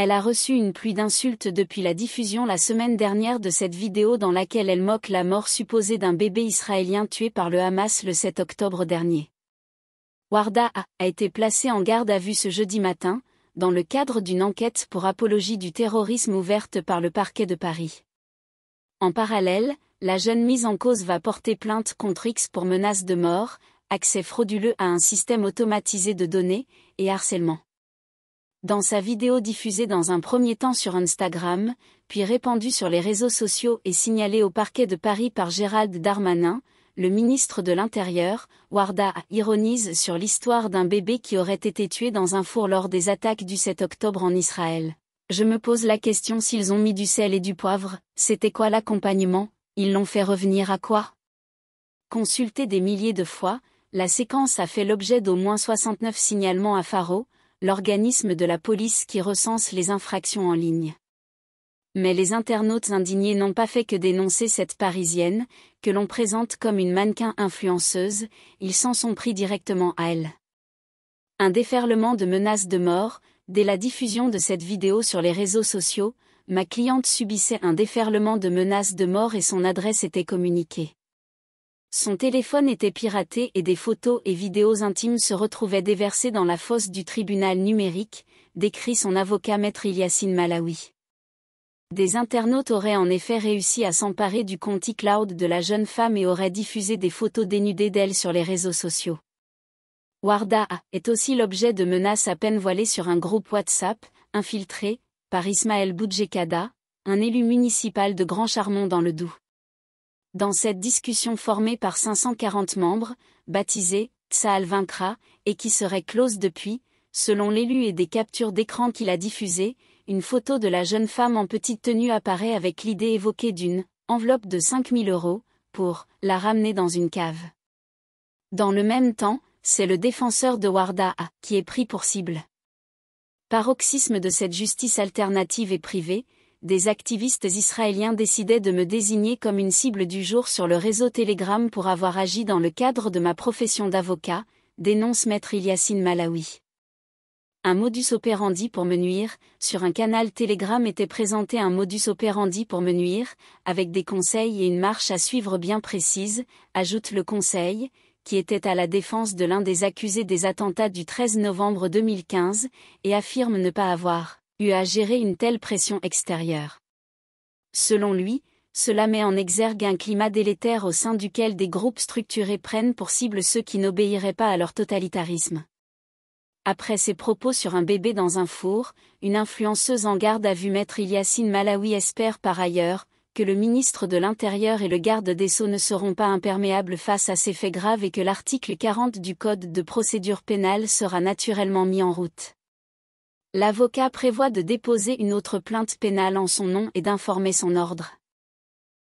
elle a reçu une pluie d'insultes depuis la diffusion la semaine dernière de cette vidéo dans laquelle elle moque la mort supposée d'un bébé israélien tué par le Hamas le 7 octobre dernier. Warda a, été placée en garde à vue ce jeudi matin, dans le cadre d'une enquête pour apologie du terrorisme ouverte par le parquet de Paris. En parallèle, la jeune mise en cause va porter plainte contre X pour menace de mort, accès frauduleux à un système automatisé de données, et harcèlement. Dans sa vidéo diffusée dans un premier temps sur Instagram, puis répandue sur les réseaux sociaux et signalée au parquet de Paris par Gérald Darmanin, le ministre de l'Intérieur, Warda ironise sur l'histoire d'un bébé qui aurait été tué dans un four lors des attaques du 7 octobre en Israël. Je me pose la question s'ils ont mis du sel et du poivre, c'était quoi l'accompagnement, ils l'ont fait revenir à quoi Consultée des milliers de fois, la séquence a fait l'objet d'au moins 69 signalements à Faro, l'organisme de la police qui recense les infractions en ligne. Mais les internautes indignés n'ont pas fait que dénoncer cette Parisienne, que l'on présente comme une mannequin influenceuse, ils s'en sont pris directement à elle. Un déferlement de menaces de mort, dès la diffusion de cette vidéo sur les réseaux sociaux, ma cliente subissait un déferlement de menaces de mort et son adresse était communiquée. Son téléphone était piraté et des photos et vidéos intimes se retrouvaient déversées dans la fosse du tribunal numérique, décrit son avocat maître Ilyassine Malawi. Des internautes auraient en effet réussi à s'emparer du compte cloud de la jeune femme et auraient diffusé des photos dénudées d'elle sur les réseaux sociaux. Warda est aussi l'objet de menaces à peine voilées sur un groupe WhatsApp, infiltré, par Ismaël Boudjekada, un élu municipal de Grand Charmont dans le Doubs dans cette discussion formée par 540 membres, baptisée « Tsaal vincra et qui serait close depuis, selon l'élu et des captures d'écran qu'il a diffusées, une photo de la jeune femme en petite tenue apparaît avec l'idée évoquée d'une « enveloppe de 5000 euros » pour « la ramener dans une cave ». Dans le même temps, c'est le défenseur de Warda qui est pris pour cible. Paroxysme de cette justice alternative et privée, des activistes israéliens décidaient de me désigner comme une cible du jour sur le réseau Telegram pour avoir agi dans le cadre de ma profession d'avocat, dénonce maître Ilyassine Malawi. Un modus operandi pour me nuire, sur un canal Telegram était présenté un modus operandi pour me nuire, avec des conseils et une marche à suivre bien précise, ajoute le conseil, qui était à la défense de l'un des accusés des attentats du 13 novembre 2015, et affirme ne pas avoir Eu à gérer une telle pression extérieure. Selon lui, cela met en exergue un climat délétère au sein duquel des groupes structurés prennent pour cible ceux qui n'obéiraient pas à leur totalitarisme. Après ses propos sur un bébé dans un four, une influenceuse en garde a vu maître Ilyassine Malawi espère par ailleurs que le ministre de l'Intérieur et le garde des Sceaux ne seront pas imperméables face à ces faits graves et que l'article 40 du Code de procédure pénale sera naturellement mis en route. L'avocat prévoit de déposer une autre plainte pénale en son nom et d'informer son ordre.